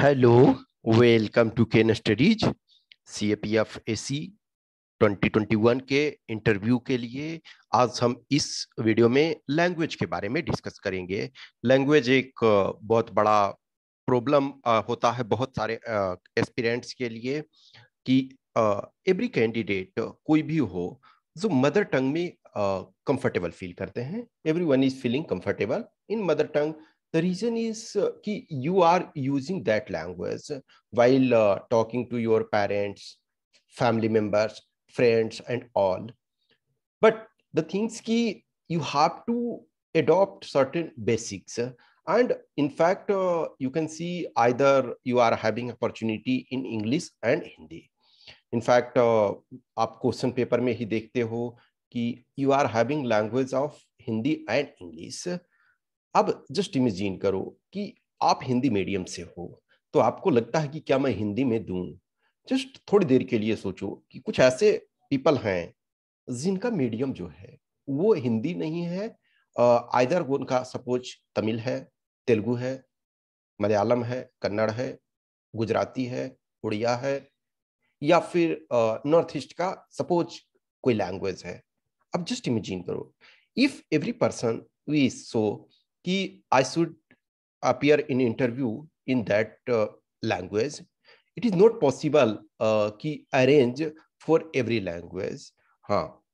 Hello welcome to Ken studies C A P F A C twenty twenty one के interview के लिए आज हम इस वीडियो में लैंग्वेज के बारे में डिस्कस करेंगे लैंग्वेज एक बहुत बड़ा प्रॉब्लम होता है बहुत सारे एस्पिरेंट्स के लिए कि एवरी कैंडिडेट कोई भी हो जो मदर टंग में कंफर्टेबल फील करते हैं everyone is feeling comfortable in mother tongue The reason is uh, you are using that language while uh, talking to your parents, family members, friends, and all. But the things ki you have to adopt certain basics. And in fact, uh, you can see either you are having opportunity in English and Hindi. In fact, uh, आप question paper me hi dekhte ho ki you are having language of Hindi and English. अब just imagine करो कि आप Hindi medium से हो तो आपको लगता है कि क्या मैं हिंदी में दूं जस्ट थोड़ी देर के लिए सोचो कि कुछ ऐसे पीपल हैं जिनका मीडियम जो है वो हिंदी नहीं है आइदर उनका सपोज तमिल है तेलुगु है मलयालम है कन्नड़ है गुजराती है उड़िया है या फिर नॉर्थ ईस्ट का सपोज कोई लैंग्वेज है अब जस्ट इमेजिन करो if every person we so कि I should appear in interview in that uh, language it is not possible uh, ki arrange for every language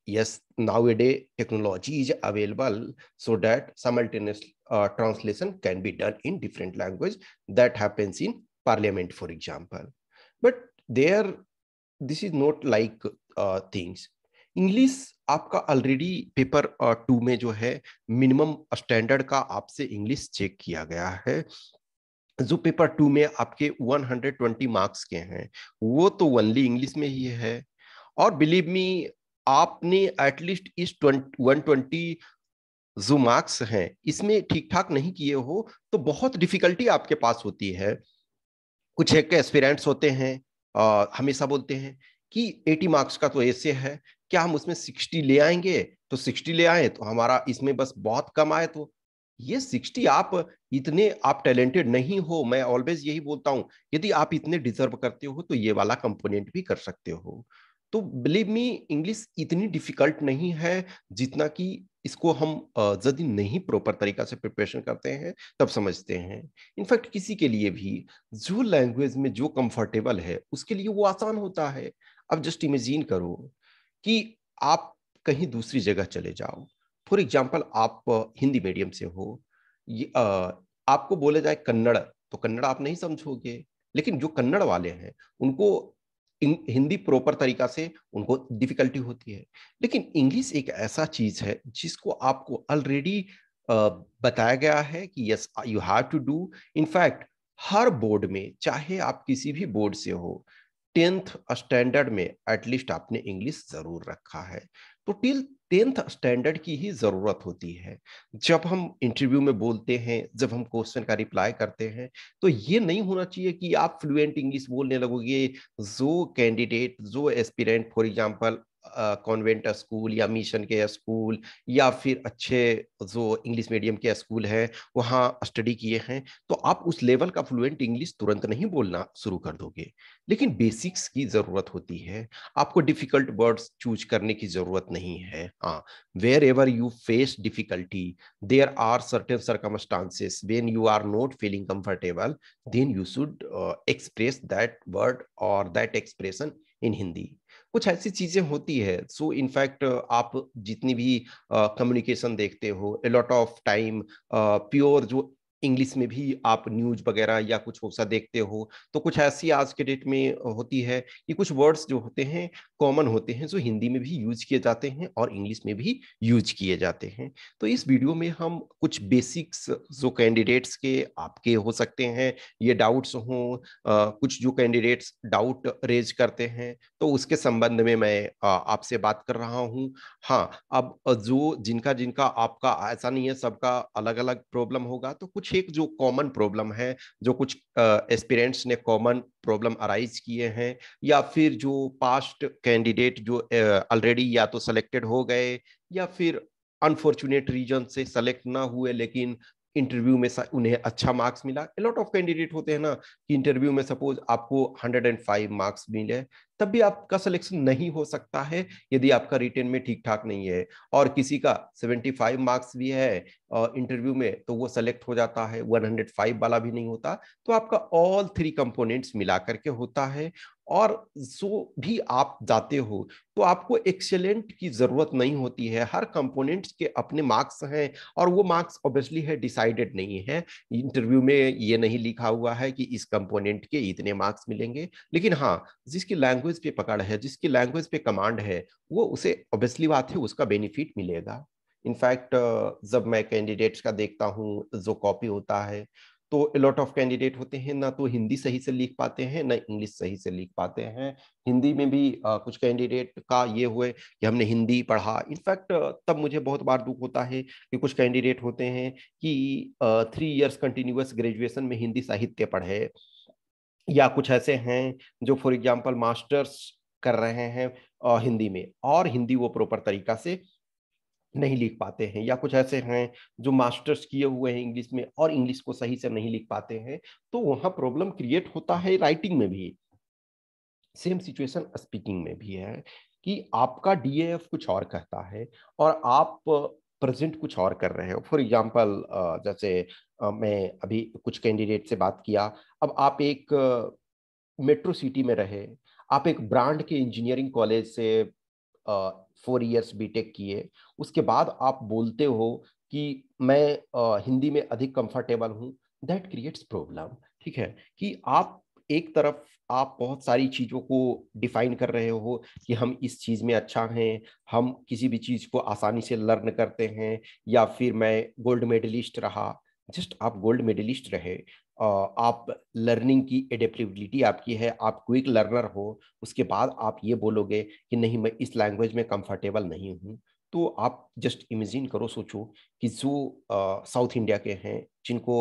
yes nowadays technology is available so that simultaneous uh, translation can be done in different language that happens in parliament for example but there this is not like uh, things English आपका already paper two में जो है minimum standard का आपसे English check किया गया है जो पेपर टू में आपके 120 मार्क्स के हैं वो तो ओनली इंग्लिश में ही है और बिलीव मी आपने एटलीस्ट इस वन ट्वेंटी जो मार्क्स हैं इसमें ठीक ठाक नहीं किए हो तो बहुत डिफिकल्टी आपके पास होती है कुछ एक एस्पिरेंट्स होते हैं आ, uh, हमेशा बोलते हैं कि 80 मार्क्स का तो ऐसे है क्या हम उसमें 60 ले आएंगे तो 60 ले आए तो हमारा इसमें बस बहुत कम आए तो ये 60 आप इतने आप टैलेंटेड नहीं हो मैं ऑलवेज यही बोलता हूँ यदि आप इतने डिजर्व करते हो तो ये वाला कंपोनेंट भी कर सकते हो तो बिलीव मी इंग्लिश इतनी डिफिकल्ट नहीं है जितना कि इसको हम यदि नहीं प्रॉपर तरीका से प्रिपरेशन करते हैं तब समझते हैं इनफैक्ट किसी के लिए भी जो लैंग्वेज में जो कंफर्टेबल है उसके लिए वो आसान होता है अब जस्ट इमेजिन करो कि आप कहीं दूसरी जगह चले जाओ फॉर एग्जाम्पल आप हिंदी मीडियम से हो ये, आ, आपको बोला जाए कन्नड़ तो कन्नड़ आप नहीं समझोगे लेकिन जो कन्नड़ वाले हैं उनको हिंदी प्रॉपर तरीका से उनको डिफिकल्टी होती है लेकिन इंग्लिश एक ऐसा चीज है जिसको आपको ऑलरेडी बताया गया है कि yes you have to do in fact हर बोर्ड में चाहे आप किसी भी बोर्ड से हो टेंथ स्टैंडर्ड में एटलीस्ट आपने इंग्लिश जरूर रखा है तो टिल टेंथ स्टैंडर्ड की ही ज़रूरत होती है जब हम इंटरव्यू में बोलते हैं जब हम क्वेश्चन का रिप्लाई करते हैं तो ये नहीं होना चाहिए कि आप फ्लुएंट इंग्लिश बोलने लगोगे जो कैंडिडेट जो aspirant for example convent school या मिशन के स्कूल या फिर अच्छे जो इंग्लिश मीडियम के स्कूल हैं वहाँ स्टडी किए हैं तो आप उस लेवल का फ्लुएंट इंग्लिश तुरंत नहीं बोलना शुरू कर दोगे लेकिन बेसिक्स की ज़रूरत होती है आपको डिफ़िकल्ट वर्ड्स चूज करने की ज़रूरत नहीं है हाँ wherever you face difficulty there are certain circumstances when you are not feeling comfortable then you should express that word और दैट एक्सप्रेशन इन हिंदी कुछ ऐसी चीजें होती है सो so, इनफैक्ट आप जितनी भी कम्युनिकेशन देखते हो अलॉट ऑफ टाइम प्योर जो इंग्लिश में भी आप न्यूज वगैरह या कुछ वैसा देखते हो तो कुछ ऐसी आज के डेट में होती है कि कुछ वर्ड्स जो होते हैं कॉमन होते हैं जो हिंदी में भी यूज किए जाते हैं और इंग्लिश में भी यूज किए जाते हैं तो इस वीडियो में हम कुछ बेसिक्स जो कैंडिडेट्स के आपके हो सकते हैं ये डाउट्स हों कुछ जो कैंडिडेट्स डाउट रेज करते हैं तो उसके संबंध में मैं आपसे बात कर रहा हूँ हाँ अब जो जिनका जिनका आपका ऐसा नहीं है सबका अलग अलग प्रॉब्लम होगा तो कुछ एक जो कॉमन प्रॉब्लम है जो कुछ एस्पिरेंट्स ने कॉमन प्रॉब्लम अराइज किए हैं या फिर जो पास्ट कैंडिडेट जो ऑलरेडी या तो सेलेक्टेड हो गए या फिर अनफॉर्चुनेट रीजन से सेलेक्ट ना हुए लेकिन इंटरव्यू में उन्हें अच्छा मार्क्स मिला लॉट ऑफ कैंडिडेट होते हैं ना कि इंटरव्यू में सपोज आपको 105 मार्क्स मिले तब भी आपका सिलेक्शन नहीं हो सकता है यदि आपका रिटेन में ठीक ठाक नहीं है और किसी का 75 मार्क्स भी है इंटरव्यू में तो वो सेलेक्ट हो जाता है 105 वाला भी नहीं होता तो आपका ऑल थ्री कंपोनेंट्स मिला करके होता है और जो भी आप जाते हो तो आपको एक्सेलेंट की ज़रूरत नहीं होती है हर कंपोनेंट्स के अपने मार्क्स हैं और वो मार्क्स ऑब्वियसली है डिसाइडेड नहीं है इंटरव्यू में ये नहीं लिखा हुआ है कि इस कंपोनेंट के इतने मार्क्स मिलेंगे लेकिन हाँ जिसकी लैंग्वेज लैंग्वेज पे पकड़ है जिसकी लैंग्वेज पे कमांड है वो उसे ऑब्वियसली बात है उसका बेनिफिट मिलेगा इनफैक्ट जब मैं कैंडिडेट्स का देखता हूँ जो कॉपी होता है तो लॉट ऑफ कैंडिडेट होते हैं ना तो हिंदी सही से लिख पाते हैं ना इंग्लिश सही से लिख पाते हैं हिंदी में भी आ, कुछ कैंडिडेट का ये हुए कि हमने हिंदी पढ़ा इनफैक्ट तब मुझे बहुत बार दुख होता है कि कुछ कैंडिडेट होते हैं कि थ्री इयर्स कंटिन्यूस ग्रेजुएशन में हिंदी साहित्य पढ़े या कुछ ऐसे हैं जो फॉर एग्जाम्पल मास्टर्स कर रहे हैं हिंदी में और हिंदी वो प्रॉपर तरीका से नहीं लिख पाते हैं या कुछ ऐसे हैं जो मास्टर्स किए हुए हैं इंग्लिश में और इंग्लिश को सही से नहीं लिख पाते हैं तो वहाँ प्रॉब्लम क्रिएट होता है राइटिंग में भी सेम सिचुएशन स्पीकिंग में भी है कि आपका डी कुछ और कहता है और आप प्रेजेंट कुछ और कर रहे हो फॉर एग्जाम्पल जैसे मैं अभी कुछ कैंडिडेट से बात किया अब आप एक मेट्रो सिटी में रहे आप एक ब्रांड के इंजीनियरिंग कॉलेज से फोर इयर्स बीटेक किए उसके बाद आप बोलते हो कि मैं हिंदी में अधिक कंफर्टेबल हूँ दैट क्रिएट्स प्रॉब्लम ठीक है कि आप एक तरफ आप बहुत सारी चीज़ों को डिफाइन कर रहे हो कि हम इस चीज़ में अच्छा हैं हम किसी भी चीज़ को आसानी से लर्न करते हैं या फिर मैं गोल्ड मेडलिस्ट रहा जस्ट आप गोल्ड मेडलिस्ट रहे आप लर्निंग की एडेप्टिबिलिटी आपकी है आप क्विक लर्नर हो उसके बाद आप ये बोलोगे कि नहीं मैं इस लैंग्वेज में कंफर्टेबल नहीं हूँ तो आप जस्ट इमेजिन करो सोचो कि जो साउथ इंडिया के हैं जिनको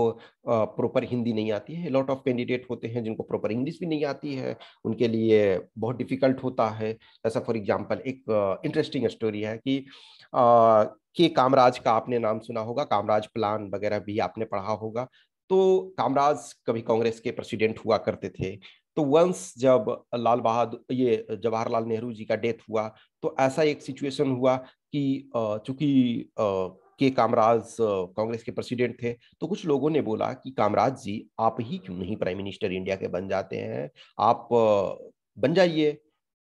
प्रॉपर हिंदी नहीं आती है लॉट ऑफ कैंडिडेट होते हैं जिनको प्रॉपर इंग्लिश भी नहीं आती है उनके लिए बहुत डिफिकल्ट होता है जैसा फॉर एग्जांपल एक इंटरेस्टिंग स्टोरी है कि आ, के कामराज का आपने नाम सुना होगा कामराज प्लान वगैरह भी आपने पढ़ा होगा तो कामराज कभी कांग्रेस के प्रेसिडेंट हुआ करते थे तो वंस जब लाल बहादुर ये जवाहरलाल नेहरू जी का डेथ हुआ तो ऐसा एक सिचुएशन हुआ कि चूंकि के कामराज कांग्रेस के प्रेसिडेंट थे तो कुछ लोगों ने बोला कि कामराज जी आप ही क्यों नहीं प्राइम मिनिस्टर इंडिया के बन जाते हैं आप बन जाइए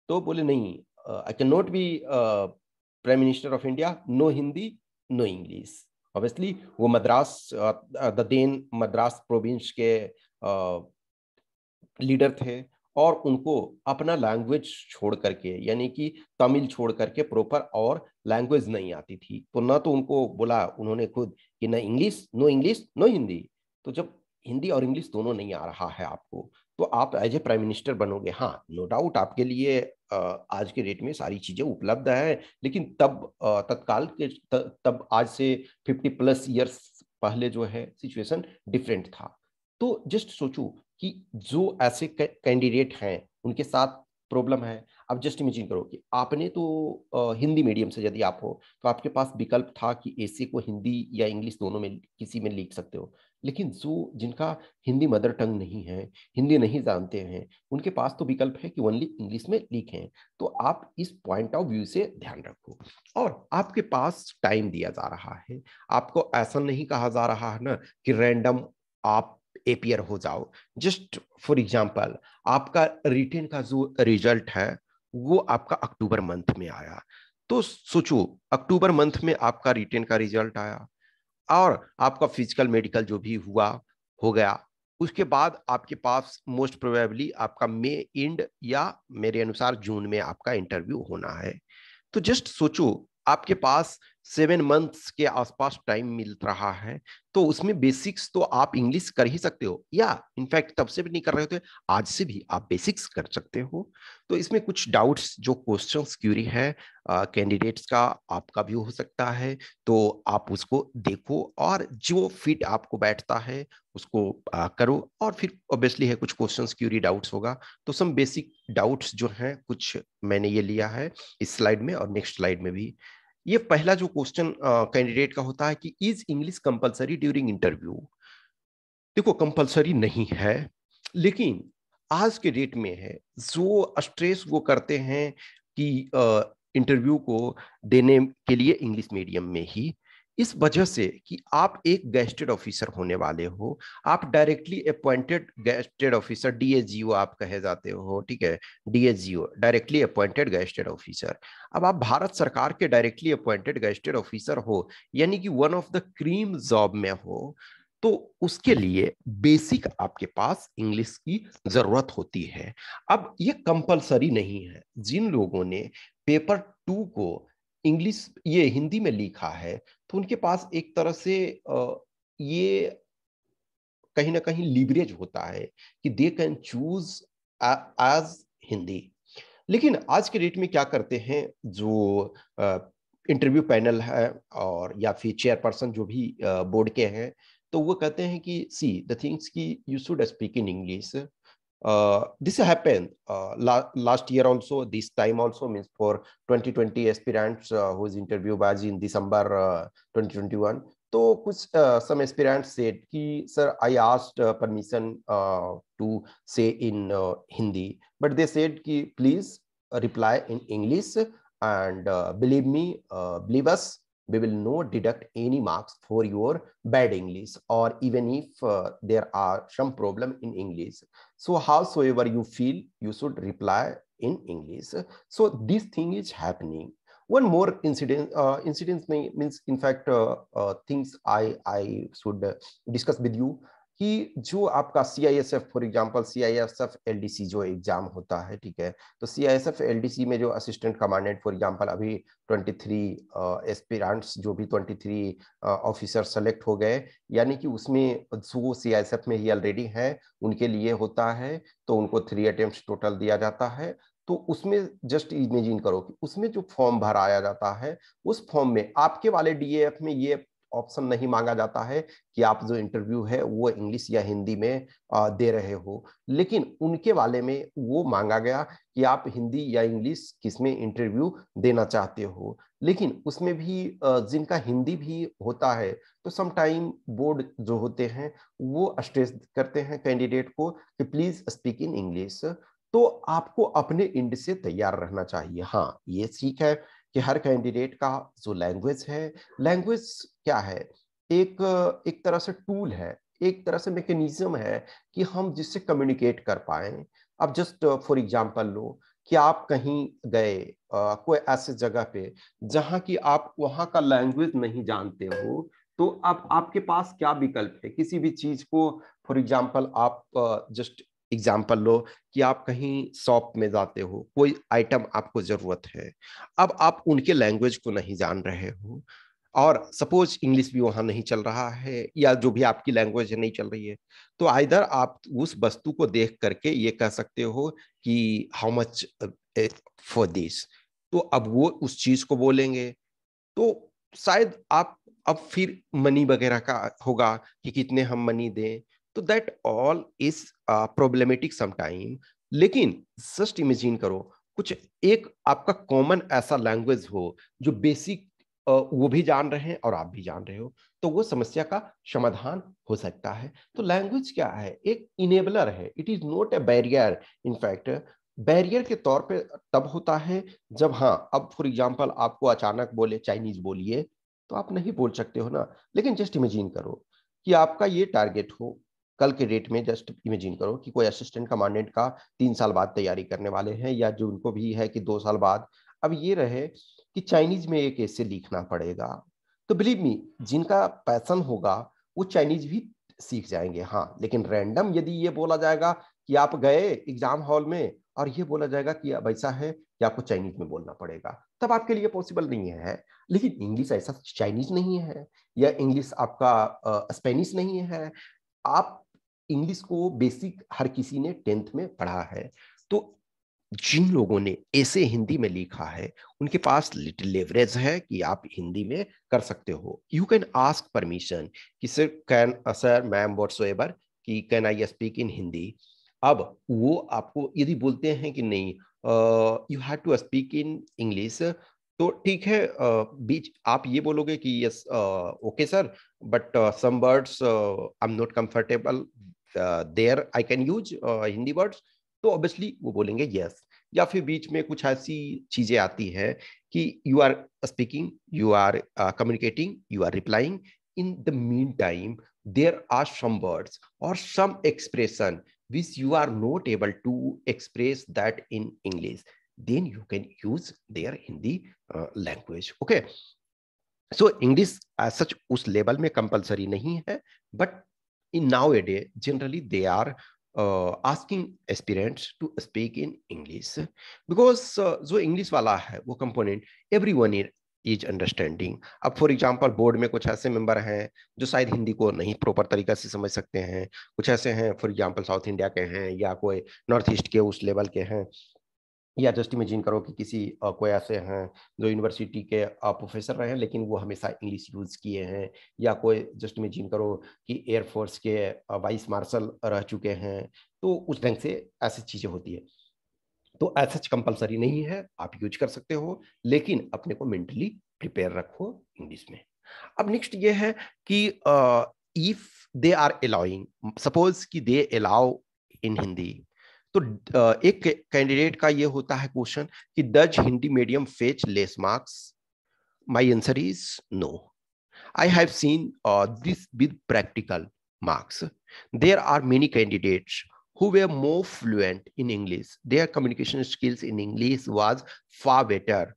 तो बोले नहीं I can not be prime minister of India no Hindi no English obviously वो Madras the then Madras province के uh, लीडर थे और उनको अपना लैंग्वेज छोड़ करके यानी कि तमिल छोड़ करके प्रॉपर और लैंग्वेज नहीं आती थी तो ना तो उनको बोला उन्होंने खुद कि ना English no English no Hindi तो जब हिंदी और इंग्लिश दोनों नहीं आ रहा है आपको तो आप एज ए प्राइम मिनिस्टर बनोगे हाँ नो डाउट आपके लिए आज के डेट में सारी चीज़ें उपलब्ध है लेकिन तब तत्काल के तब आज से फिफ्टी प्लस ईयर्स पहले जो है सिचुएशन डिफरेंट था तो जस्ट सोचो कि जो ऐसे कैंडिडेट हैं उनके साथ प्रॉब्लम है अब जस्ट इमेजिन करो कि आपने तो हिंदी मीडियम से यदि आप हो तो आपके पास विकल्प था कि ऐसे को हिंदी या इंग्लिश दोनों में किसी में लिख सकते हो लेकिन जो जिनका हिंदी मदर टंग नहीं है हिंदी नहीं जानते हैं उनके पास तो विकल्प है कि ओनली इंग्लिश में लिखें तो आप इस पॉइंट ऑफ व्यू से ध्यान रखो और आपके पास टाइम दिया जा रहा है आपको ऐसा नहीं कहा जा रहा है ना कि रैंडम आप एपियर हो जाओ जस्ट फॉर एग्जाम्पल आपका रिटेन का जो रिजल्ट है वो आपका अक्टूबर मंथ में आया तो सोचो अक्टूबर मंथ में आपका रिटेन का रिजल्ट आया और आपका फिजिकल मेडिकल जो भी हुआ हो गया उसके बाद आपके पास मोस्ट प्रोबेबली आपका मे इंड या मेरे अनुसार जून में आपका इंटरव्यू होना है तो जस्ट सोचो आपके पास सेवन मंथ्स के आसपास टाइम मिल रहा है तो उसमें बेसिक्स तो आप इंग्लिश कर ही सकते हो या इनफैक्ट तब से भी नहीं कर रहे होते आज से भी आप बेसिक्स कर सकते हो तो इसमें कुछ डाउट्स जो क्वेश्चंस क्यूरी है कैंडिडेट्स का आपका भी हो सकता है तो आप उसको देखो और जो फिट आपको बैठता है उसको आ, करो और फिर ऑब्वियसली है कुछ क्वेश्चंस क्यूरी डाउट्स होगा तो सम बेसिक डाउट्स जो हैं कुछ मैंने ये लिया है इस स्लाइड में और नेक्स्ट स्लाइड में भी ये पहला जो क्वेश्चन कैंडिडेट का होता है कि is English compulsory during interview देखो कंपलसरी नहीं है लेकिन आज के डेट में है जो स्ट्रेस वो करते हैं कि इंटरव्यू को देने के लिए इंग्लिश मीडियम में ही इस वजह से कि आप एक गेस्टेड ऑफिसर होने वाले हो आप directly appointed gazetted officer DSGO आप कहे जाते हो ठीक है DSGO directly appointed gazetted officer अब आप भारत सरकार के डायरेक्टली अपॉइंटेड गेस्टेड ऑफिसर हो यानी कि one of the cream job में हो तो उसके लिए बेसिक आपके पास इंग्लिश की जरूरत होती है अब ये कंपलसरी नहीं है जिन लोगों ने पेपर टू को इंग्लिश ये हिंदी में लिखा है तो उनके पास एक तरह से ये कहीं ना कहीं लीवरेज होता है कि they can choose as Hindi लेकिन आज के डेट में क्या करते हैं जो इंटरव्यू पैनल है और या फिर चेयरपर्सन जो भी बोर्ड के हैं तो वो कहते हैं कि सी द थिंग्स की you should speak in English Uh, this happened uh, la last year also, this time also means for 2020 aspirants uh, whose interview was in December uh, 2021. So kuch, uh, some aspirants said, Ki, sir, I asked uh, permission to say in Hindi, but they said, Ki, please reply in English and believe me, believe us, we will not deduct any marks for your bad English or even if uh, there are some problem in English. So howsoever you feel, you should reply in English. So this thing is happening. One more incident, uh, incidents means in fact uh, uh, things I, I should uh, discuss with you. कि जो आपका C I S F for example C I S F L D C जो exam होता है ठीक है तो C I S F L D C में जो असिस्टेंट कमांडेंट फॉर एग्जाम्पल अभी ट्वेंटी थ्री एस्पिरेंट्स जो भी ट्वेंटी थ्री ऑफिसर सेलेक्ट हो गए यानी कि उसमें जो सी आई एस एफ में ही ऑलरेडी हैं उनके लिए होता है तो उनको थ्री अटेम्प्ट टोटल दिया जाता है तो उसमें जस्ट इमेजिन करो कि उसमें जो फॉर्म भराया जाता है उस फॉर्म में आपके वाले डीएएफ में ये ऑप्शन नहीं मांगा जाता है कि आप जो इंटरव्यू है वो इंग्लिश या हिंदी में दे रहे हो लेकिन उनके वाले में वो मांगा गया कि आप हिंदी या इंग्लिश किसमें इंटरव्यू देना चाहते हो लेकिन उसमें भी जिनका हिंदी भी होता है तो समटाइम बोर्ड जो होते हैं वो स्ट्रेस करते हैं कैंडिडेट को कि प्लीज स्पीक इन इंग्लिश तो आपको अपने इंड से तैयार रहना चाहिए हाँ ये सीख है कि हर कैंडिडेट का जो लैंग्वेज है लैंग्वेज क्या है एक एक तरह से टूल है एक तरह से मेकेनिज्म है कि हम जिससे कम्युनिकेट कर पाए अब जस्ट फॉर एग्जांपल लो कि आप कहीं गए आ, कोई ऐसे जगह पे जहाँ की आप वहाँ का लैंग्वेज नहीं जानते हो तो अब आपके पास क्या विकल्प है किसी भी चीज को फॉर एग्जाम्पल आप जस्ट एग्जाम्पल लो कि आप कहीं शॉप में जाते हो कोई आइटम आपको ज़रूरत है अब आप उनके लैंग्वेज को नहीं जान रहे हो और सपोज इंग्लिश भी वहां नहीं चल रहा है या जो भी आपकी लैंग्वेज नहीं चल रही है तो आइधर आप उस वस्तु को देख करके ये कह सकते हो कि हाउ मच फॉर दिस तो अब वो उस चीज़ को बोलेंगे तो शायद आप अब फिर मनी वगैरह का होगा कि कितने हम मनी दें तो that all is problematic sometime लेकिन जस्ट इमेजिन करो कुछ एक आपका कॉमन ऐसा लैंग्वेज हो जो बेसिक uh, वो भी जान रहे हैं और आप भी जान रहे हो तो वो समस्या का समाधान हो सकता है तो लैंग्वेज क्या है एक इनेबलर है it is not a barrier in fact barrier के तौर पे तब होता है जब हाँ अब फॉर एग्जांपल आपको अचानक बोले चाइनीज बोलिए तो आप नहीं बोल सकते हो ना लेकिन जस्ट इमेजिन करो कि आपका ये टारगेट हो कल के डेट में जस्ट इमेजिन करो कि कोई असिस्टेंट कमांडेंट का तीन साल बाद तैयारी करने वाले हैं या जो उनको भी है कि दो साल बाद अब ये रहे कि चाइनीज में एक ऐसे लिखना पड़ेगा तो बिलीव मी जिनका पैसन होगा वो चाइनीज भी सीख जाएंगे हाँ लेकिन रैंडम यदि ये बोला जाएगा कि आप गए एग्जाम हॉल में और ये बोला जाएगा कि अब ऐसा है कि आपको चाइनीज में बोलना पड़ेगा तब आपके लिए पॉसिबल नहीं है लेकिन इंग्लिश ऐसा चाइनीज नहीं है या इंग्लिश आपका स्पेनिश नहीं है आप इंग्लिश को बेसिक हर किसी ने टेंथ में पढ़ा है तो जिन लोगों ने ऐसे हिंदी में लिखा है उनके पास लिटिल लेवरेज है कि आप हिंदी में कर सकते हो यू कैन आस्क परमिशन कि sir can sir ma'am whatsoever कि can I speak in Hindi अब वो आपको यदि बोलते हैं कि नहीं you have to speak in English तो ठीक है बीच आप ये बोलोगे कि yes okay sir but some words I am not comfortable there I can use Hindi words तो ऑब्वियसली वो बोलेंगे यस yes. या फिर बीच में कुछ ऐसी चीजें आती है कि you are speaking you are communicating you are replying in the mean time there are some words और some expression which you are not able to express that in English then you can use there in the uh, language okay so english as such us level mein compulsory nahi hai but in nowadays generally they are uh, asking aspirants to speak in english because uh, जो english वाला है वो component everyone is is understanding अब for example board में कुछ ऐसे member हैं जो शायद हिंदी को नहीं प्रॉपर तरीका से समझ सकते हैं कुछ ऐसे हैं फॉर एग्जाम्पल साउथ इंडिया के हैं या कोई नॉर्थ ईस्ट के उस लेवल के हैं या जस्ट इमेजिन करो कि किसी कोई ऐसे हैं जो यूनिवर्सिटी के प्रोफेसर रहे हैं लेकिन वो हमेशा इंग्लिश यूज़ किए हैं या कोई जस्ट इमेजिन करो कि एयरफोर्स के वाइस मार्शल रह चुके हैं तो उस ढंग से ऐसी चीज़ें होती है तो ऐसा कंपलसरी नहीं है आप यूज कर सकते हो लेकिन अपने को मेंटली प्रिपेयर रखो इंग्लिश में अब नेक्स्ट ये है कि if they are allowing suppose कि दे अलाउ इन हिंदी तो एक कैंडिडेट का ये होता है क्वेश्चन कि does Hindi medium fetch less marks my answer is no I have seen this with practical marks there are many candidates who were more fluent in English their communication skills in English was far better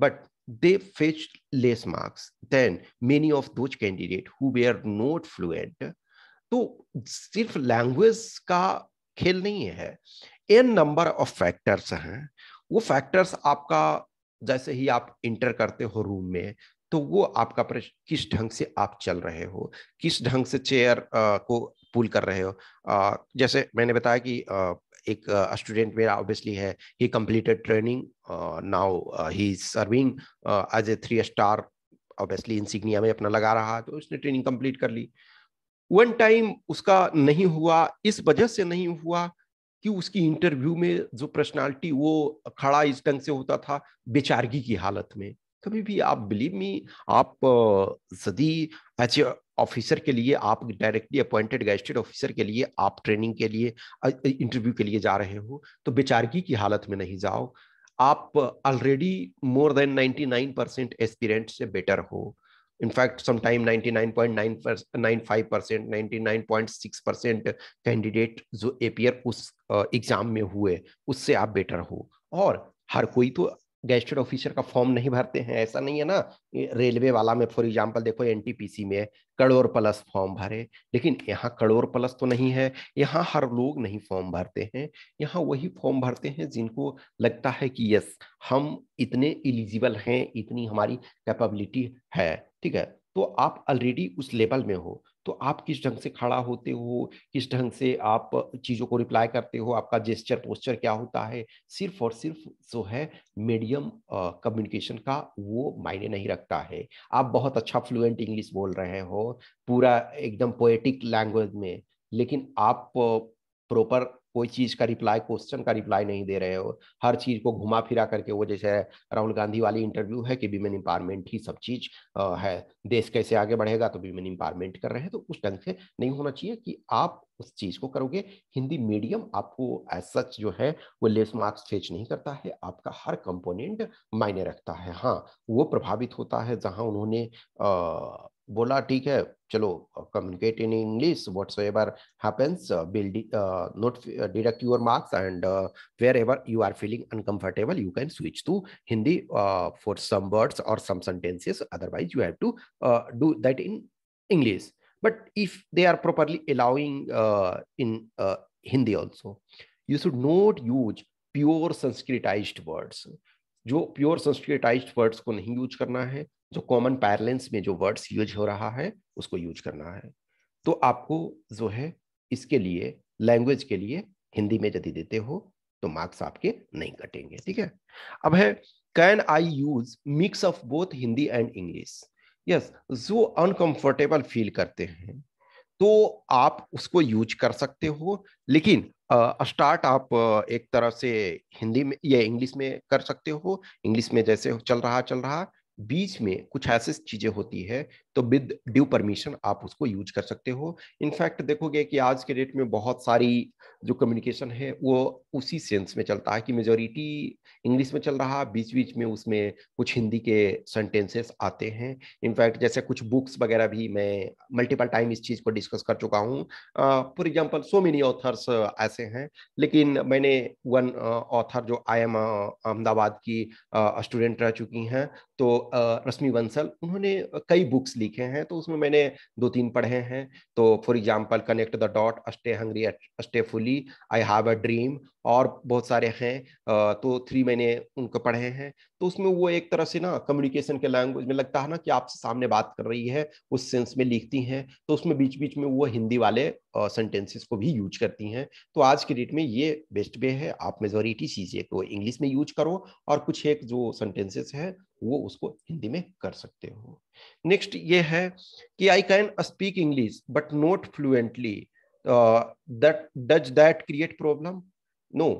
but they fetch less marks than many of those candidate who were not fluent तो सिर्फ language का खेल नहीं है N number of factors हैं वो factors आपका जैसे ही आप इंटर करते हो रूम में तो वो आपका प्रश्न किस ढंग से आप चल रहे हो किस ढंग से चेयर को पुल कर रहे हो आ, जैसे मैंने बताया कि आ, एक स्टूडेंट मेरा ऑब्वियसली है he completed training now he serving as a three star obviously in में अपना लगा रहा है तो उसने ट्रेनिंग कंप्लीट कर ली वन टाइम उसका नहीं हुआ इस वजह से नहीं हुआ कि उसकी इंटरव्यू में जो पर्सनालिटी वो खड़ा इस ढंग से होता था बेचारगी की हालत में कभी भी आप बिलीव मी आप सदी एज ए ऑफिसर के लिए आप डायरेक्टली अपॉइंटेड गेस्टेड ऑफिसर के लिए आप ट्रेनिंग के लिए इंटरव्यू के लिए जा रहे हो तो बेचारगी की हालत में नहीं जाओ आप already more than 99 percent aspirant से बेटर हो in fact fact sometime 99.95 percent 99.6 percent candidate जो अपियर उस एग्जाम uh, में हुए उससे आप बेटर हो और हर कोई तो गेस्टेड ऑफिसर का फॉर्म नहीं भरते हैं ऐसा नहीं है ना रेलवे वाला में फॉर एग्जांपल देखो एनटीपीसी में करोड़ प्लस फॉर्म भरे लेकिन यहाँ करोड़ प्लस तो नहीं है यहाँ हर लोग नहीं फॉर्म भरते हैं यहाँ वही फॉर्म भरते हैं जिनको लगता है कि यस हम इतने इलिजिबल हैं इतनी हमारी कैपेबिलिटी है ठीक है तो आप ऑलरेडी उस लेवल में हो तो आप किस ढंग से खड़ा होते हो किस ढंग से आप चीज़ों को रिप्लाई करते हो आपका जेस्चर पोस्चर क्या होता है सिर्फ और सिर्फ जो है मीडियम कम्युनिकेशन का वो मायने नहीं रखता है आप बहुत अच्छा फ्लुएंट इंग्लिश बोल रहे हो पूरा एकदम पोएटिक लैंग्वेज में लेकिन आप प्रॉपर कोई चीज का रिप्लाई क्वेश्चन का रिप्लाई नहीं दे रहे हो हर चीज को घुमा फिरा करके वो जैसे राहुल गांधी वाली इंटरव्यू है कि विमेन इंपावरमेंट ही सब चीज है देश कैसे आगे बढ़ेगा तो विमेन इंपावरमेंट कर रहे हैं तो उस ढंग से नहीं होना चाहिए कि आप उस चीज को करोगे हिंदी मीडियम आपको एज सच जो है वो लेस मार्क्स फेच नहीं करता है आपका हर कंपोनेंट मायने रखता है हाँ वो प्रभावित होता है जहाँ उन्होंने आ, बोला ठीक है चलो communicate in English whatsoever happens deduct your marks and wherever you are feeling uncomfortable you can switch to Hindi for some words और some sentences otherwise you have to do that in English but if they are properly allowing in Hindi also you should not use pure sanskritize words जो pure sanskritize words को नहीं use करना है जो common parlance में जो words use हो रहा है उसको यूज करना है तो आपको जो है इसके लिए लैंग्वेज के लिए हिंदी में यदि देते हो तो मार्क्स आपके नहीं कटेंगे ठीक है अब है can I use mix of both Hindi and English yes जो अनकंफर्टेबल फील करते हैं तो आप उसको यूज कर सकते हो लेकिन स्टार्ट uh, आप uh, एक तरह से हिंदी में या इंग्लिश में कर सकते हो इंग्लिश में जैसे चल रहा चल रहा बीच में कुछ ऐसी चीजें होती है तो विद ड्यू परमिशन आप उसको यूज कर सकते हो इनफैक्ट देखोगे कि आज के डेट में बहुत सारी जो कम्युनिकेशन है वो उसी सेंस में चलता है कि मेजोरिटी इंग्लिश में चल रहा बीच बीच में उसमें कुछ हिंदी के सेंटेंसेस आते हैं इनफैक्ट जैसे कुछ बुक्स वगैरह भी मैं मल्टीपल टाइम इस चीज़ को डिस्कस कर चुका हूँ for example so many authors ऐसे हैं लेकिन मैंने वन ऑथर जो आई एम अहमदाबाद की स्टूडेंट रह चुकी हैं तो रश्मि बंसल उन्होंने कई बुक्स ली सीखे हैं तो उसमें मैंने दो तीन पढ़े हैं तो for example connect the dot stay hungry stay foolish I have a dream और बहुत सारे हैं तो थ्री मैंने उनको पढ़े हैं तो उसमें वो एक तरह से ना कम्युनिकेशन के लैंग्वेज में लगता है ना कि आपसे सामने बात कर रही है उस सेंस में लिखती हैं तो उसमें बीच बीच में वो हिंदी वाले सेंटेंसेस को भी यूज करती हैं तो आज के डेट में ये बेस्ट वे है आप मेजोरिटी चीज़ें तो इंग्लिश में यूज करो और कुछ एक जो सेंटेंसेस है वो उसको हिंदी में कर सकते हो नेक्स्ट ये है कि I can speak English but not fluently that does that create problem no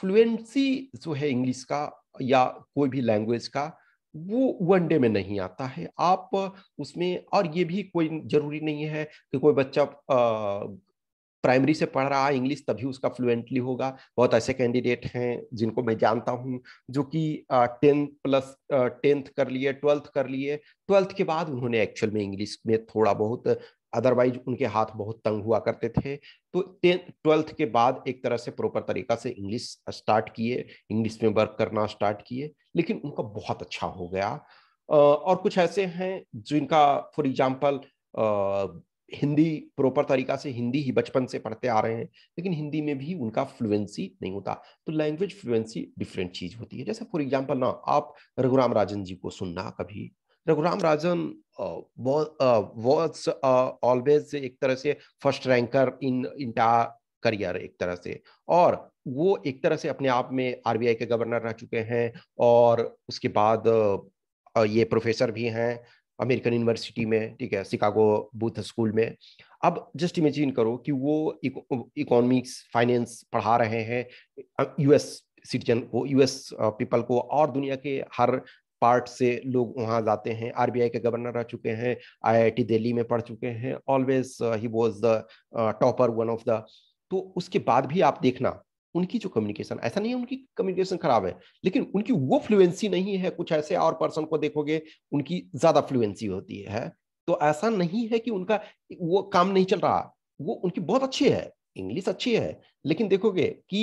fluency जो है इंग्लिश का या कोई भी लैंग्वेज का वो वन डे में नहीं आता है आप उसमें और ये भी कोई जरूरी नहीं है कि कोई बच्चा uh, प्राइमरी से पढ़ रहा है इंग्लिश तभी उसका फ्लुएंटली होगा बहुत ऐसे कैंडिडेट हैं जिनको मैं जानता हूँ जो कि टेंथ प्लस टेंथ कर लिए ट्वेल्थ कर लिए ट्वेल्थ के बाद उन्होंने एक्चुअल में इंग्लिश में थोड़ा बहुत अदरवाइज उनके हाथ बहुत तंग हुआ करते थे तो ट्वेल्थ के बाद एक तरह से प्रॉपर तरीका से इंग्लिश स्टार्ट किए इंग्लिश में वर्क करना स्टार्ट किए लेकिन उनका बहुत अच्छा हो गया और कुछ ऐसे हैं जिनका फॉर एग्जाम्पल हिंदी प्रॉपर तरीका से हिंदी ही बचपन से पढ़ते आ रहे हैं लेकिन हिंदी में भी उनका फ्लुएंसी नहीं होता तो लैंग्वेज फ्लुएंसी डिफरेंट चीज होती है जैसे फॉर एग्जाम्पल ना आप रघुराम राजन जी को सुनना कभी रघुराम राजन वॉज ऑलवेज एक तरह से first ranker in entire career एक तरह से और वो एक तरह से अपने आप में आरबीआई के गवर्नर रह चुके हैं और उसके बाद ये प्रोफेसर भी हैं अमेरिकन यूनिवर्सिटी में ठीक है शिकागो बूथ स्कूल में अब जस्ट इमेजिन करो कि वो इकोनॉमिक्स फाइनेंस पढ़ा रहे हैं यूएस सिटीजन को यूएस पीपल को और दुनिया के हर पार्ट से लोग वहाँ जाते हैं आरबीआई के गवर्नर रह चुके हैं आईआईटी दिल्ली में पढ़ चुके हैं ऑलवेज ही was the topper one of the तो उसके बाद भी आप देखना उनकी जो कम्युनिकेशन ऐसा नहीं है उनकी कम्युनिकेशन खराब है लेकिन उनकी वो फ्लुएंसी नहीं है कुछ ऐसे और पर्सन को देखोगे उनकी ज्यादा फ्लुएंसी होती है तो ऐसा नहीं है कि उनका वो काम नहीं चल रहा वो उनकी बहुत अच्छी है इंग्लिश अच्छी है लेकिन देखोगे कि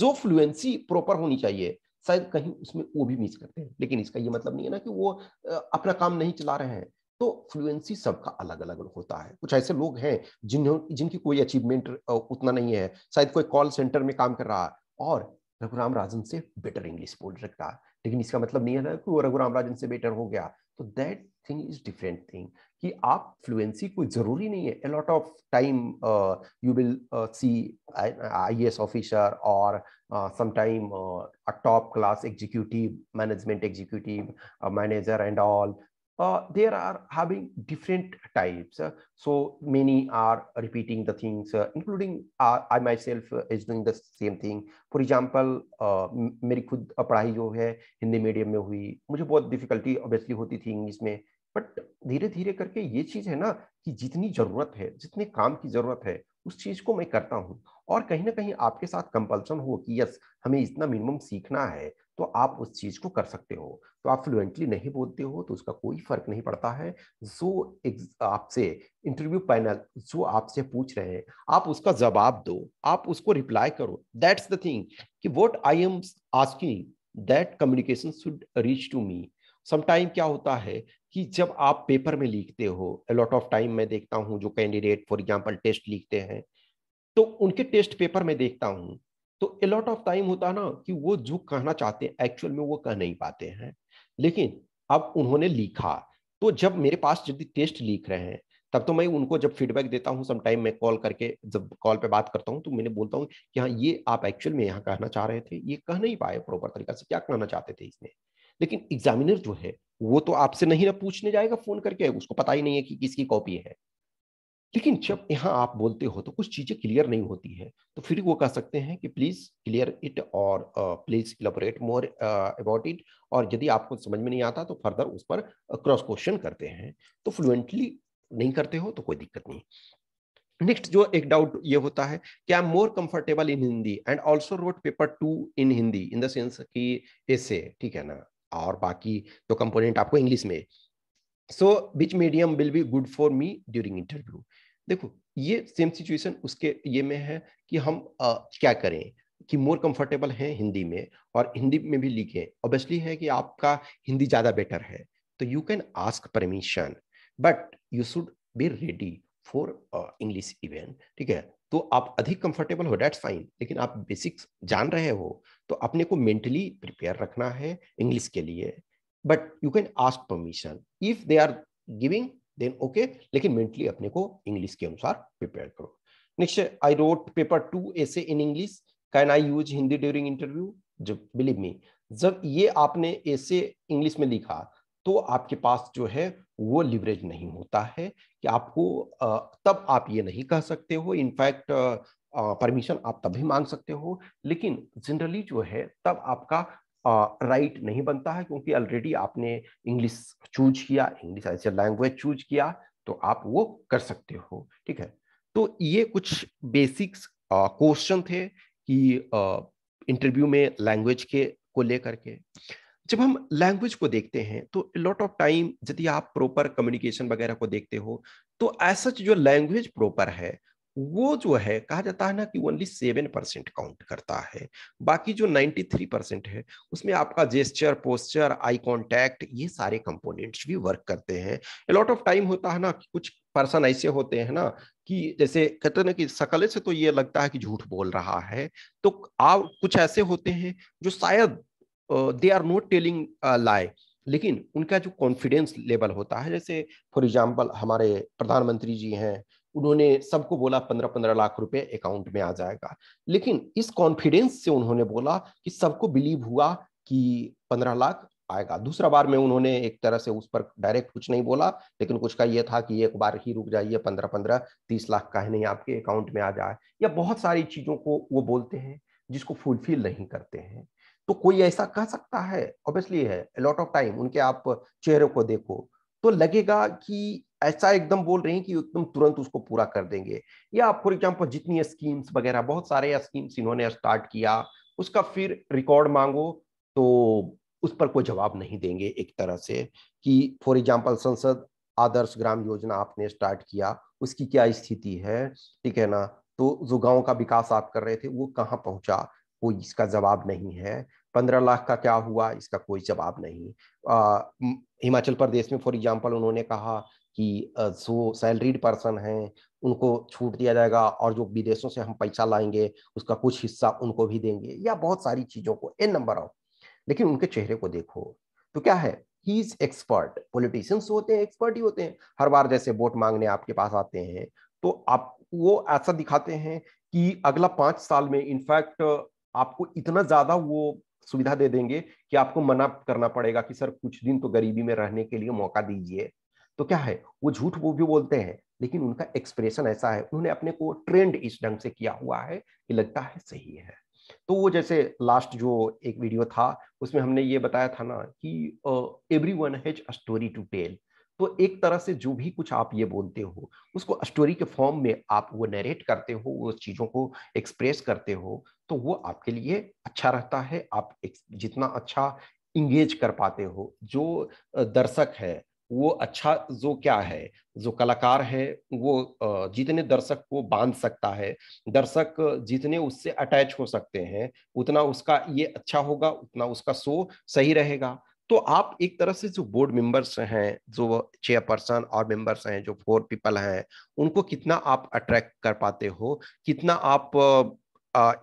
जो फ्लुएंसी प्रॉपर होनी चाहिए शायद कहीं उसमें वो भी मिस करते हैं लेकिन इसका ये मतलब नहीं है ना कि वो अपना काम नहीं चला रहे हैं तो फ्लुएंसी सबका अलग अलग होता है कुछ ऐसे लोग हैं जिन्हों जिनकी कोई अचीवमेंट उतना नहीं है शायद कोई कॉल सेंटर में काम कर रहा है और रघुराम राजन से बेटर इंग्लिश बोल रखता है लेकिन इसका मतलब नहीं है ना कि वो रघुराम राजन से बेटर हो गया तो that thing is different thing कि आप फ्लुएंसी कोई जरूरी नहीं है a lot of time you will see I S officer और sometime top class executive management executive manager and all uh, there are having different types. Uh, so many are repeating the things, uh, including uh, I myself uh, is doing the same thing. For example, uh, मेरी खुद पढ़ाई जो है Hindi medium में हुई मुझे बहुत difficulty obviously होती थी इंग्लिश में बट धीरे धीरे करके ये चीज़ है ना कि जितनी ज़रूरत है जितने काम की ज़रूरत है उस चीज़ को मैं करता हूँ और कहीं ना कहीं आपके साथ कंपल्सन हो कि यस हमें इतना मिनिमम सीखना है तो आप उस चीज़ को कर सकते हो तो आप फ्लुएंटली नहीं बोलते हो तो उसका कोई फर्क नहीं पड़ता है जो आपसे इंटरव्यू पैनल जो आपसे पूछ रहे हैं आप उसका जवाब दो आप उसको रिप्लाई करो दैट्स द थिंग कि what I am asking that communication should reach to me sometime क्या होता है कि जब आप पेपर में लिखते हो अलॉट ऑफ टाइम मैं देखता हूँ जो कैंडिडेट फॉर एग्जाम्पल टेस्ट लिखते हैं तो उनके टेस्ट पेपर में देखता हूँ तो अलॉट ऑफ टाइम होता ना कि वो जो कहना चाहते हैं एक्चुअल में वो कह नहीं पाते हैं लेकिन अब उन्होंने लिखा तो जब मेरे पास जब टेस्ट लिख रहे हैं तब तो मैं उनको जब फीडबैक देता हूँ समटाइम मैं कॉल करके जब कॉल पे बात करता हूँ तो मैंने बोलता हूँ कि हाँ ये आप एक्चुअल में यहाँ कहना चाह रहे थे ये कह नहीं पाए प्रॉपर तरीके से क्या कहना चाहते थे इसमें लेकिन एग्जामिनर जो है वो तो आपसे नहीं ना पूछने जाएगा फोन करके उसको पता ही नहीं है कि किसकी कॉपी है लेकिन जब यहाँ आप बोलते हो तो कुछ चीज़ें क्लियर नहीं होती है तो फिर वो कह सकते हैं कि प्लीज़ क्लियर इट और please elaborate more about it और यदि आपको समझ में नहीं आता तो फर्दर उस पर क्रॉस क्वेश्चन करते हैं तो फ्लुएंटली नहीं करते हो तो कोई दिक्कत नहीं नेक्स्ट जो एक डाउट ये होता है कि I am more comfortable in Hindi and also wrote paper too in Hindi in the sense कि ऐसे ठीक है ना और बाकी जो कंपोनेंट आपको इंग्लिश में so which medium will be good for me during interview देखो ये सेम सिचुएशन उसके ये में है कि हम आ, क्या करें कि मोर कंफर्टेबल है हिंदी में और हिंदी में भी लिखें ऑब्वियसली है कि आपका हिंदी ज़्यादा बेटर है तो you can ask permission but you should be ready for English event ठीक है तो आप अधिक कंफर्टेबल हो डेट्स फाइन लेकिन आप बेसिक्स जान रहे हो तो अपने को मेंटली प्रिपेयर रखना है इंग्लिश के लिए but you can ask permission if they are giving then okay लेकिन मेंटली अपने को इंग्लिश के अनुसार प्रिपेयर करो next I wrote paper too ऐसे in English can I use Hindi during interview जब बिलीव मी जब ये आपने ऐसे इंग्लिश में लिखा तो आपके पास जो है वो लिवरेज नहीं होता है कि आपको तब आप ये नहीं कह सकते हो इनफैक्ट परमिशन आप तब भी मांग सकते हो लेकिन जनरली जो है तब आपका राइट नहीं बनता है क्योंकि ऑलरेडी आपने इंग्लिश चूज किया English as a language choose किया तो आप वो कर सकते हो ठीक है तो ये कुछ बेसिक्स क्वेश्चन थे कि इंटरव्यू में लैंग्वेज के को लेकर के जब हम लैंग्वेज को देखते हैं तो लॉट ऑफ टाइम यदि आप प्रॉपर कम्युनिकेशन वगैरह को देखते हो तो ऐसा जो लैंग्वेज प्रॉपर है वो जो है कहा जाता है ना कि ओनली सेवन परसेंट काउंट करता है बाकी जो नाइन्टी थ्री परसेंट है उसमें आपका जेस्चर पोस्चर आई कांटेक्ट ये सारे कंपोनेंट्स भी वर्क करते हैं अलॉट ऑफ टाइम होता है ना कि कुछ पर्सन ऐसे होते हैं ना कि जैसे कहते हैं ना कि सकले से तो ये लगता है कि झूठ बोल रहा है तो आप कुछ ऐसे होते हैं जो शायद दे आर नॉट टेलिंग लाए लेकिन उनका जो कॉन्फिडेंस लेवल होता है जैसे फॉर एग्जाम्पल हमारे प्रधानमंत्री जी हैं उन्होंने सबको बोला पंद्रह पंद्रह लाख रुपए अकाउंट में आ जाएगा लेकिन इस कॉन्फिडेंस से उन्होंने बोला कि सबको बिलीव हुआ कि पंद्रह लाख आएगा दूसरा बार में उन्होंने एक तरह से उस पर डायरेक्ट कुछ नहीं बोला लेकिन कुछ का यह था कि एक बार ही रुक जाइए पंद्रह पंद्रह तीस लाख का नहीं आपके अकाउंट में आ जाए या बहुत सारी चीजों को वो बोलते हैं जिसको फुलफिल नहीं करते हैं तो कोई ऐसा कह सकता है ऑब्वियसली है लॉट ऑफ टाइम उनके आप चेहरे को देखो तो लगेगा कि ऐसा एकदम बोल रही हैं कि एकदम तुरंत उसको पूरा कर देंगे या फॉर एग्जाम्पल जितनी स्कीम्स वगैरह बहुत सारे स्कीम्स इन्होंने स्टार्ट किया उसका फिर रिकॉर्ड मांगो तो उस पर कोई जवाब नहीं देंगे एक तरह से कि फॉर एग्जाम्पल संसद आदर्श ग्राम योजना आपने स्टार्ट किया उसकी क्या स्थिति है ठीक है ना तो जो गाँव का विकास आप कर रहे थे वो कहाँ पहुंचा कोई इसका जवाब नहीं है पंद्रह लाख का क्या हुआ इसका कोई जवाब नहीं आ, हिमाचल प्रदेश में फॉर एग्जाम्पल उन्होंने कहा कि जो सैलरीड पर्सन हैं उनको छूट दिया जाएगा और जो विदेशों से हम पैसा लाएंगे उसका कुछ हिस्सा उनको भी देंगे या बहुत सारी चीज़ों को एन नंबर ऑफ लेकिन उनके चेहरे को देखो तो क्या है ही इज एक्सपर्ट पोलिटिशियंस होते हैं एक्सपर्ट ही होते हैं हर बार जैसे वोट मांगने आपके पास आते हैं तो आप वो ऐसा दिखाते हैं कि अगला पांच साल में इनफैक्ट आपको इतना ज़्यादा वो सुविधा दे देंगे कि आपको मना करना पड़ेगा कि सर कुछ दिन तो गरीबी में रहने के लिए मौका दीजिए तो क्या है वो झूठ वो भी बोलते हैं लेकिन उनका एक्सप्रेशन ऐसा है उन्होंने अपने को ट्रेंड इस ढंग से किया हुआ है कि लगता है सही है तो वो जैसे लास्ट जो एक वीडियो था उसमें हमने ये बताया था ना कि every one has a story to tell तो एक तरह से जो भी कुछ आप ये बोलते हो उसको स्टोरी के फॉर्म में आप वो नरेट करते हो वो चीज़ों को एक्सप्रेस करते हो तो वो आपके लिए अच्छा रहता है आप जितना अच्छा इंगेज कर पाते हो जो दर्शक है वो अच्छा जो क्या है जो कलाकार है वो जितने दर्शक को बांध सकता है दर्शक जितने उससे अटैच हो सकते हैं उतना उसका ये अच्छा होगा उतना उसका शो सही रहेगा तो आप एक तरह से जो बोर्ड मेंबर्स हैं जो चेयरपर्सन और मेंबर्स हैं जो फोर पीपल हैं उनको कितना आप अट्रैक्ट कर पाते हो कितना आप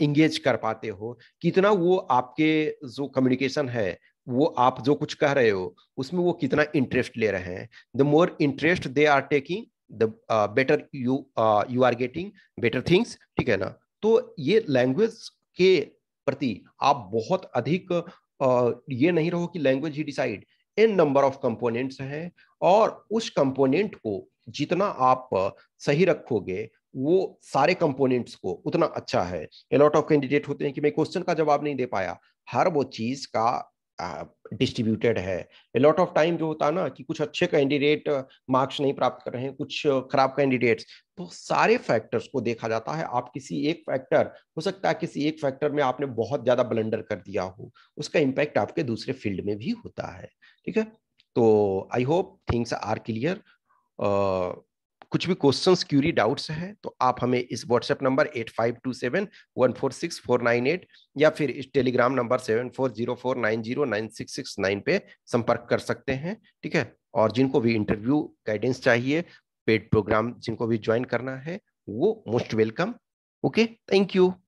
इंगेज कर पाते हो कितना वो आपके जो कम्युनिकेशन है वो आप जो कुछ कह रहे हो उसमें वो कितना इंटरेस्ट ले रहे हैं the more interest they are taking the better you you are getting better things ठीक है ना तो ये लैंग्वेज के प्रति आप बहुत अधिक uh, ये नहीं रहो कि लैंग्वेज ही decide an number of components हैं और उस कंपोनेंट को जितना आप uh, सही रखोगे वो सारे कंपोनेंट्स को उतना अच्छा है ए लॉट ऑफ कैंडिडेट होते हैं कि मैं क्वेश्चन का जवाब नहीं दे पाया हर वो चीज का डिस्ट्रीब्यूटेड है लॉट ऑफ टाइम जो होता है ना कि कुछ अच्छे कैंडिडेट मार्क्स नहीं प्राप्त कर रहे हैं कुछ खराब कैंडिडेट्स तो सारे फैक्टर्स को देखा जाता है आप किसी एक फैक्टर हो सकता है किसी एक फैक्टर में आपने बहुत ज्यादा ब्लंडर कर दिया हो उसका इम्पैक्ट आपके दूसरे फील्ड में भी होता है ठीक है तो I hope things are clear कुछ भी क्वेश्चन क्यूरी डाउट्स है तो आप हमें इस WhatsApp number eight five two seven one four six four nine eight या फिर इस Telegram number seven four zero four nine zero nine six six nine पे संपर्क कर सकते हैं ठीक है और जिनको भी इंटरव्यू गाइडेंस चाहिए पेड प्रोग्राम जिनको भी ज्वाइन करना है वो most welcome okay thank you